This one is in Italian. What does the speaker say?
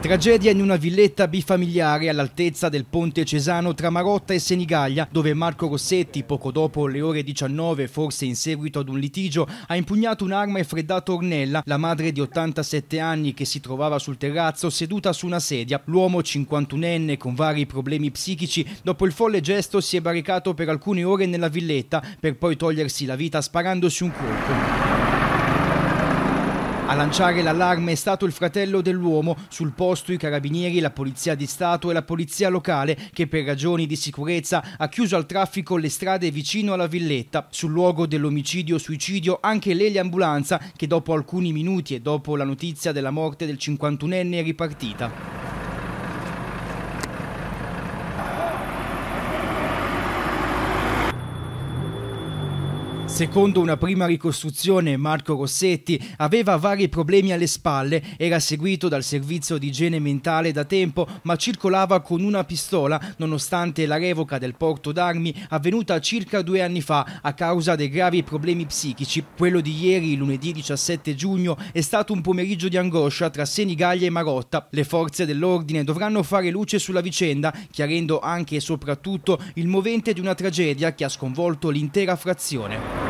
Tragedia in una villetta bifamiliare all'altezza del ponte Cesano tra Marotta e Senigallia, dove Marco Rossetti, poco dopo le ore 19, forse in seguito ad un litigio, ha impugnato un'arma e freddato Ornella, la madre di 87 anni che si trovava sul terrazzo seduta su una sedia. L'uomo 51enne con vari problemi psichici, dopo il folle gesto si è barricato per alcune ore nella villetta per poi togliersi la vita sparandosi un colpo. A lanciare l'allarme è stato il fratello dell'uomo, sul posto i carabinieri, la polizia di Stato e la polizia locale che per ragioni di sicurezza ha chiuso al traffico le strade vicino alla villetta. Sul luogo dell'omicidio-suicidio anche l'Eli Ambulanza che dopo alcuni minuti e dopo la notizia della morte del 51enne è ripartita. Secondo una prima ricostruzione, Marco Rossetti aveva vari problemi alle spalle, era seguito dal servizio di igiene mentale da tempo, ma circolava con una pistola nonostante la revoca del porto d'armi avvenuta circa due anni fa a causa dei gravi problemi psichici. Quello di ieri, lunedì 17 giugno, è stato un pomeriggio di angoscia tra Senigallia e Marotta. Le forze dell'ordine dovranno fare luce sulla vicenda, chiarendo anche e soprattutto il movente di una tragedia che ha sconvolto l'intera frazione.